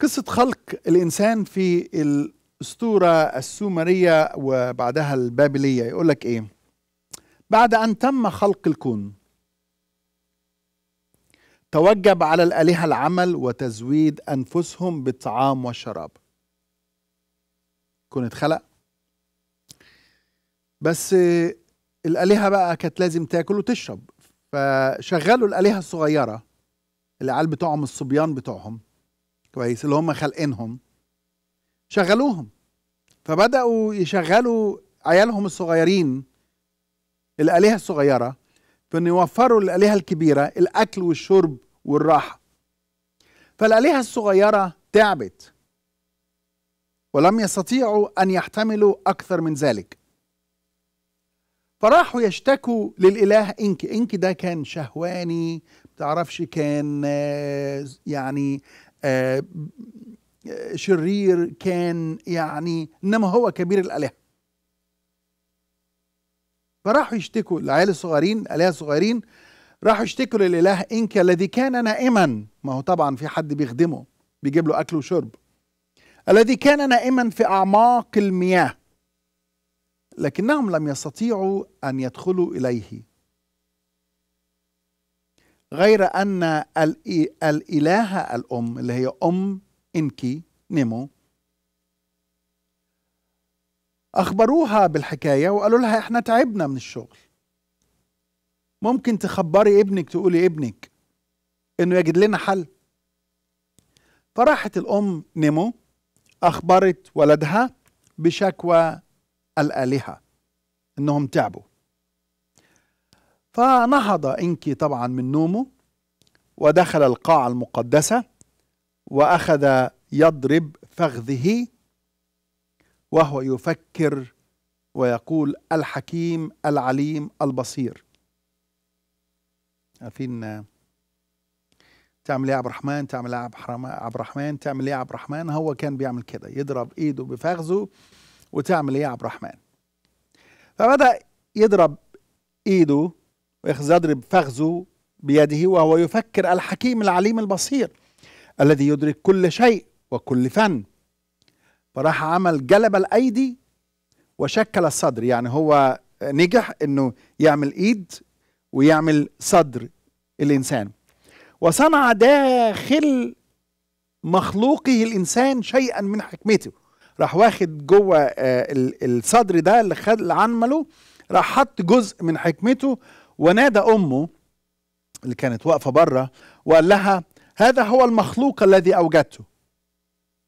قصه خلق الانسان في الاسطوره السومريه وبعدها البابليه يقول لك ايه بعد أن تم خلق الكون توجب على الآلهة العمل وتزويد أنفسهم بالطعام والشراب كون اتخلق بس الآلهة بقى كانت لازم تاكل وتشرب فشغلوا الآلهة الصغيرة العيال بتوعهم الصبيان بتوعهم كويس اللي هم خالقينهم شغلوهم فبدأوا يشغلوا عيالهم الصغيرين الآلهة الصغيرة في ان يوفروا للآلهة الكبيرة الأكل والشرب والراحة فالآلهة الصغيرة تعبت ولم يستطيعوا أن يحتملوا أكثر من ذلك فراحوا يشتكوا للإله إنك إنك ده كان شهواني بتعرفش كان آه، يعني آه، شرير كان يعني إنما هو كبير الآلهة فراحوا يشتكوا العيال الصغيرين الاله الصغيرين راحوا يشتكوا للإله إنكا الذي كان نائما ما هو طبعا في حد بيخدمه بيجيب له أكل وشرب الذي كان نائما في أعماق المياه لكنهم لم يستطيعوا أن يدخلوا إليه غير أن الإله الأم اللي هي أم إنكي نيمو اخبروها بالحكايه وقالوا لها احنا تعبنا من الشغل ممكن تخبري ابنك تقولي ابنك انه يجد لنا حل فراحت الام نيمو اخبرت ولدها بشكوى الالهه انهم تعبوا فنهض انكي طبعا من نومه ودخل القاعه المقدسه واخذ يضرب فخذه وهو يفكر ويقول الحكيم العليم البصير عارفين تعمل ايه يا عبد الرحمن تعمل ايه يا عبد الرحمن تعمل ايه يا عبد الرحمن هو كان بيعمل كده يضرب ايده بفخذه وتعمل ايه يا عبد الرحمن فبدا يضرب ايده ويضرب فخذه بيده وهو يفكر الحكيم العليم البصير الذي يدرك كل شيء وكل فن فراح عمل جلب الايدي وشكل الصدر يعني هو نجح انه يعمل ايد ويعمل صدر الانسان وصنع داخل مخلوقه الانسان شيئا من حكمته راح واخد جوه آه، الصدر ده اللي خد عمله راح حط جزء من حكمته ونادى امه اللي كانت واقفه بره وقال لها هذا هو المخلوق الذي اوجدته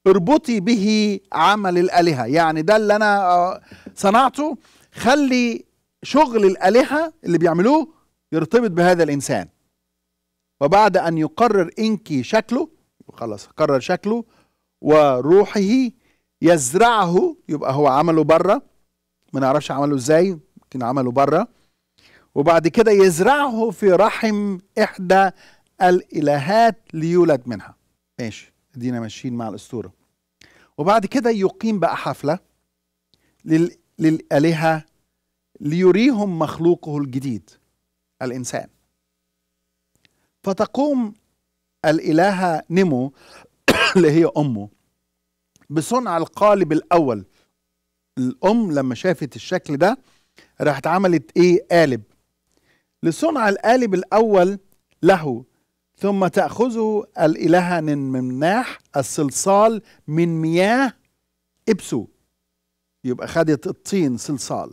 اربطي به عمل الالهه يعني ده اللي انا آه، صنعته خلي شغل الالهه اللي بيعملوه يرتبط بهذا الانسان وبعد ان يقرر انكي شكله خلاص قرر شكله وروحه يزرعه يبقى هو عمله بره ما نعرفش عمله ازاي يمكن عمله بره وبعد كده يزرعه في رحم احدى الالهات ليولد منها ماشي دينا ماشيين مع الاسطوره وبعد كده يقيم بقى حفله لل... للالهه ليريهم مخلوقه الجديد الانسان فتقوم الالهه نيمو اللي هي امه بصنع القالب الاول الام لما شافت الشكل ده راحت عملت ايه قالب لصنع القالب الاول له ثم تأخذه الإلهة من مناح الصلصال من مياه إبسو يبقى خدت الطين صلصال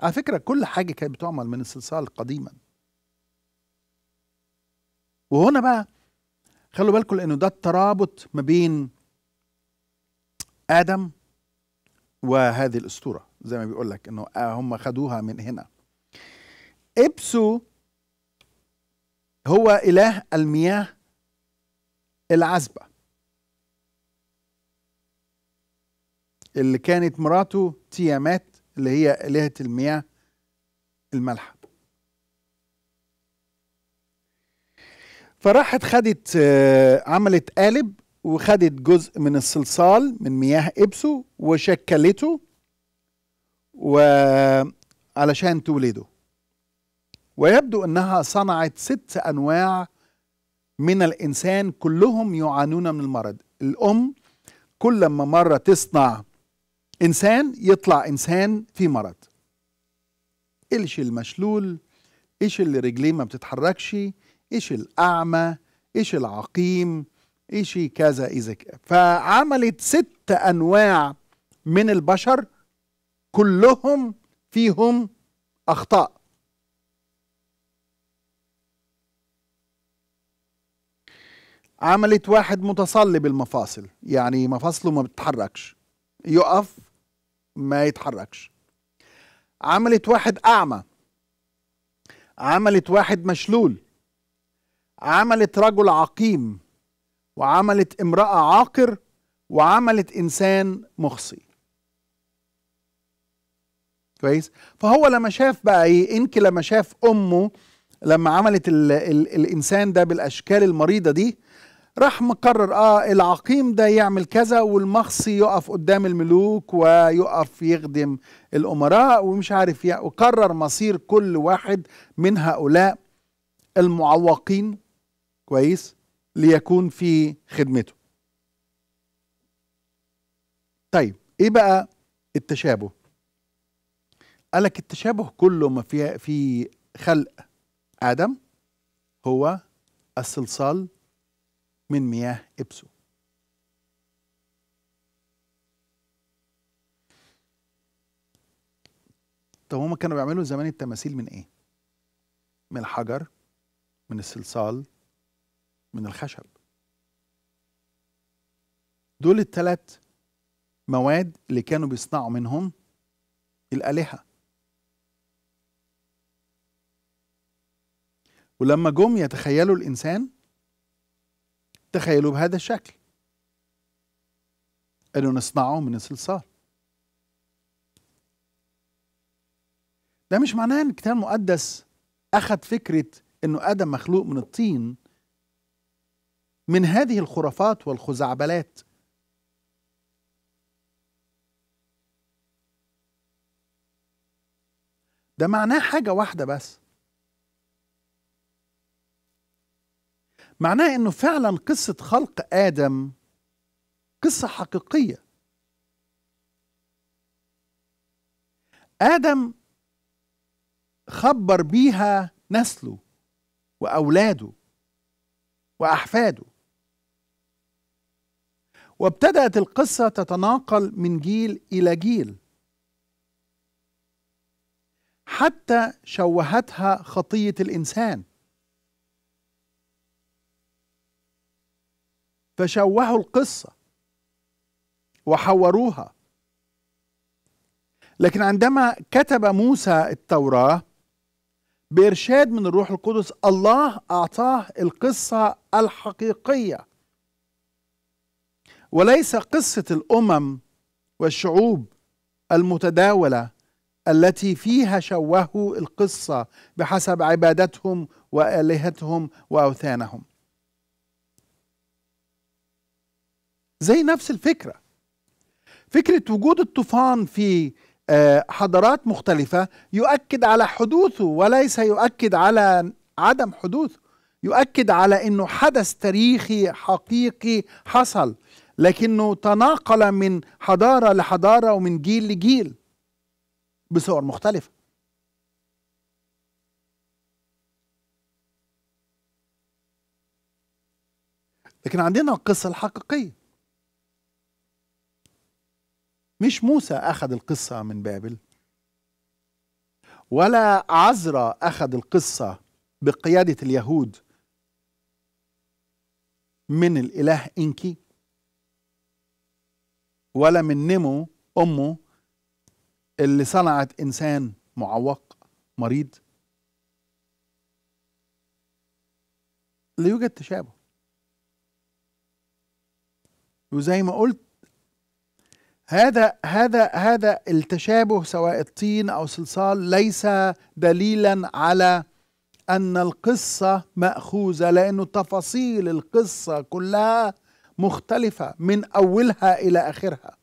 على فكرة كل حاجة كانت بتعمل من الصلصال قديما وهنا بقى خلوا بالكم لأنه ده الترابط ما بين آدم وهذه الأسطورة زي ما بيقول لك إنه آه، هم خدوها من هنا إبسو هو إله المياه العذبة اللي كانت مراته تيامات اللي هي إلهة المياه المالحة فراحت خدت آه، عملت قالب وخدت جزء من الصلصال من مياه إبسو وشكلته وعلشان تولده ويبدو أنها صنعت ست أنواع من الإنسان كلهم يعانون من المرض الأم كل ما مرة تصنع إنسان يطلع إنسان في مرض إيش المشلول إيش اللي رجليه ما بتتحركش إيش الأعمى إيش العقيم إيش كذا إذا فعملت ست أنواع من البشر كلهم فيهم أخطاء عملت واحد متصلب المفاصل يعني مفاصله ما بتتحركش يقف ما يتحركش عملت واحد أعمى عملت واحد مشلول عملت رجل عقيم وعملت امرأة عاقر وعملت إنسان مخصي كويس فهو لما شاف بقى ايه انكي لما شاف امه لما عملت الـ الـ الانسان ده بالاشكال المريضه دي راح مقرر اه العقيم ده يعمل كذا والمخصي يقف قدام الملوك ويقف يخدم الامراء ومش عارف يعني وقرر مصير كل واحد من هؤلاء المعوقين كويس ليكون في خدمته طيب ايه بقى التشابه قالك التشابه كله ما في في خلق ادم هو الصلصال من مياه إبسو طب هما كانوا بيعملوا زمان التماثيل من ايه؟ من الحجر من الصلصال من الخشب دول الثلاث مواد اللي كانوا بيصنعوا منهم الآلهة ولما جم يتخيلوا الإنسان تخيلوا بهذا الشكل انه نصنعه من الصلصال ده مش معناه ان الكتاب المقدس اخذ فكره انه ادم مخلوق من الطين من هذه الخرافات والخزعبلات ده معناه حاجه واحده بس معناه انه فعلا قصه خلق ادم قصه حقيقيه ادم خبر بيها نسله واولاده واحفاده وابتدات القصه تتناقل من جيل الى جيل حتى شوهتها خطيه الانسان فشوهوا القصة وحوروها لكن عندما كتب موسى التوراة بإرشاد من الروح القدس الله أعطاه القصة الحقيقية وليس قصة الأمم والشعوب المتداولة التي فيها شوهوا القصة بحسب عبادتهم وآلهتهم وأوثانهم زي نفس الفكرة فكرة وجود الطوفان في آه، حضارات مختلفة يؤكد على حدوثه وليس يؤكد على عدم حدوثه يؤكد على انه حدث تاريخي حقيقي حصل لكنه تناقل من حضاره لحضاره ومن جيل لجيل بصور مختلفه لكن عندنا القصه الحقيقيه مش موسى أخذ القصة من بابل ولا عزرا أخذ القصة بقيادة اليهود من الإله إنكي ولا من نمو أمه اللي صنعت إنسان معوق مريض لا يوجد تشابه وزي ما قلت هذا هذا هذا التشابه سواء الطين او صلصال ليس دليلا على ان القصه ماخوذه لانه تفاصيل القصه كلها مختلفه من اولها الى اخرها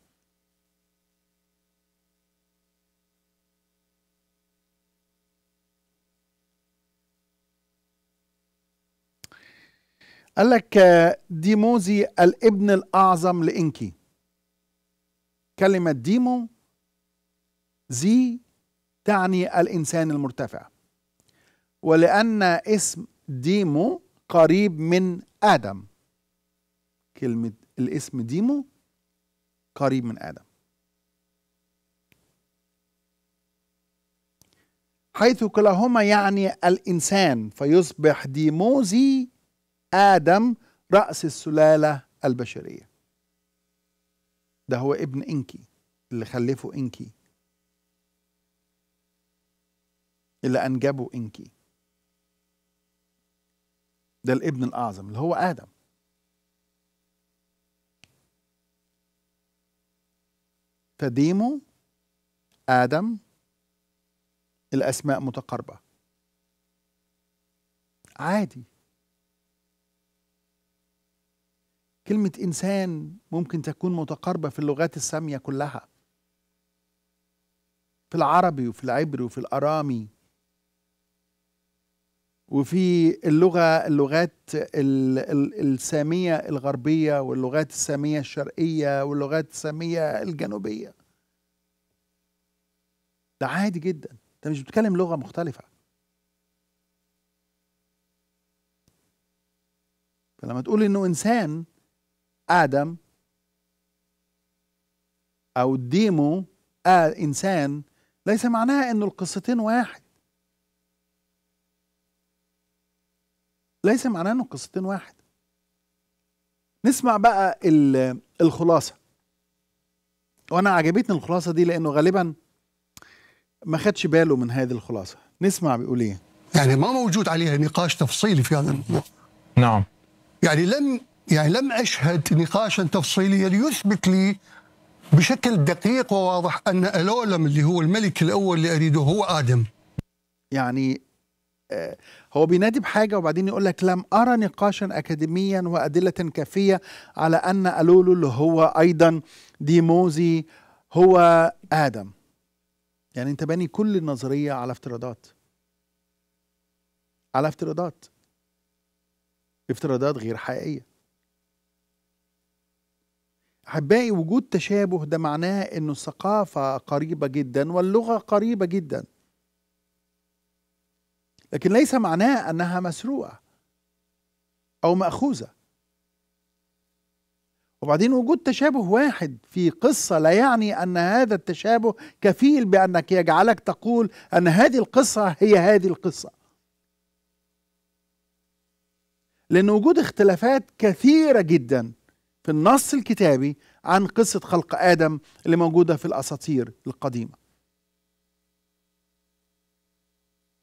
قال لك ديموزي الابن الاعظم لانكي كلمة ديمو زي تعني الإنسان المرتفع ولأن اسم ديمو قريب من آدم كلمة الاسم ديمو قريب من آدم حيث كلاهما يعني الإنسان فيصبح ديموزي آدم رأس السلالة البشرية ده هو ابن انكي اللي خلفه انكي اللي انجبه انكي ده الابن الاعظم اللي هو ادم فديمو ادم الاسماء متقاربه عادي كلمة إنسان ممكن تكون متقاربة في اللغات السامية كلها في العربي وفي العبري وفي الأرامي وفي اللغة اللغات السامية الغربية واللغات السامية الشرقية واللغات السامية الجنوبية ده عادي جدا انت مش بتتكلم لغة مختلفة فلما تقول انه انسان آدم أو ديمو آه إنسان ليس معناها أن القصتين واحد ليس معناه أن القصتين واحد نسمع بقى الخلاصة وأنا عجبتني الخلاصة دي لأنه غالبا ما خدش باله من هذه الخلاصة نسمع بيقول إيه يعني ما موجود عليها نقاش تفصيلي في هذا الموضوع نعم يعني لم يعني لم أشهد نقاشا تفصيليا يثبت لي بشكل دقيق وواضح أن الأولم اللي هو الملك الأول اللي أريده هو آدم يعني آه، هو بينادي بحاجة وبعدين يقول لك لم أرى نقاشا أكاديميا وأدلة كافية على أن ألولو اللي هو أيضا ديموزي هو آدم يعني أنت باني كل النظرية على افتراضات على افتراضات افتراضات غير حقيقية أحبائي وجود تشابه ده معناه أنه الثقافة قريبة جدا واللغة قريبة جدا لكن ليس معناه أنها مسروقة أو مأخوذة وبعدين وجود تشابه واحد في قصة لا يعني أن هذا التشابه كفيل بأنك يجعلك تقول أن هذه القصة هي هذه القصة لأن وجود اختلافات كثيرة جداً في النص الكتابي عن قصة خلق آدم اللي موجودة في الأساطير القديمة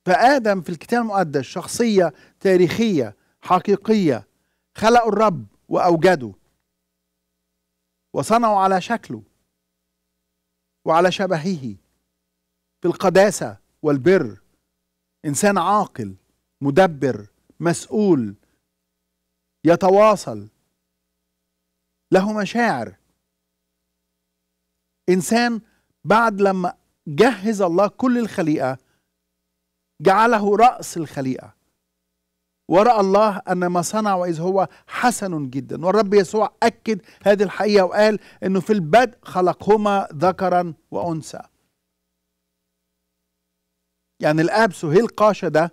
فآدم في الكتاب المقدس شخصية تاريخية حقيقية خلقوا الرب وأوجدوا وصنعوا على شكله وعلى شبهه في القداسة والبر إنسان عاقل مدبر مسؤول يتواصل له مشاعر انسان بعد لما جهز الله كل الخليقه جعله راس الخليقه وراى الله ان ما صنع واذ هو حسن جدا والرب يسوع اكد هذه الحقيقه وقال انه في البدء خلقهما ذكرا وانثى يعني الاب سهيل قاشه ده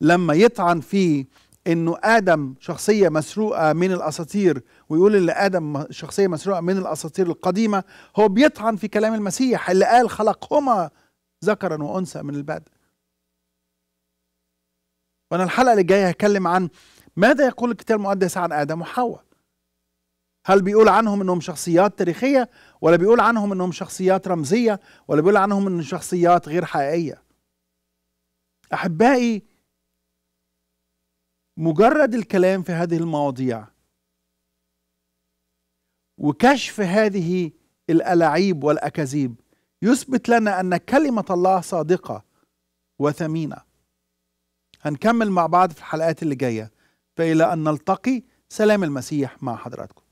لما يطعن فيه انه ادم شخصيه مسروقه من الاساطير ويقول ان ادم شخصيه مسروقه من الاساطير القديمه هو بيطعن في كلام المسيح اللي قال خلقهما ذكرا وانثى من البدء وانا الحلقه اللي جايه هتكلم عن ماذا يقول الكتاب المقدس عن ادم وحواء هل بيقول عنهم انهم شخصيات تاريخيه ولا بيقول عنهم انهم شخصيات رمزيه ولا بيقول عنهم انهم شخصيات غير حقيقيه احبائي مجرد الكلام في هذه المواضيع وكشف هذه الألاعيب والأكاذيب يثبت لنا أن كلمة الله صادقة وثمينة هنكمل مع بعض في الحلقات اللي جاية فإلى أن نلتقي سلام المسيح مع حضراتكم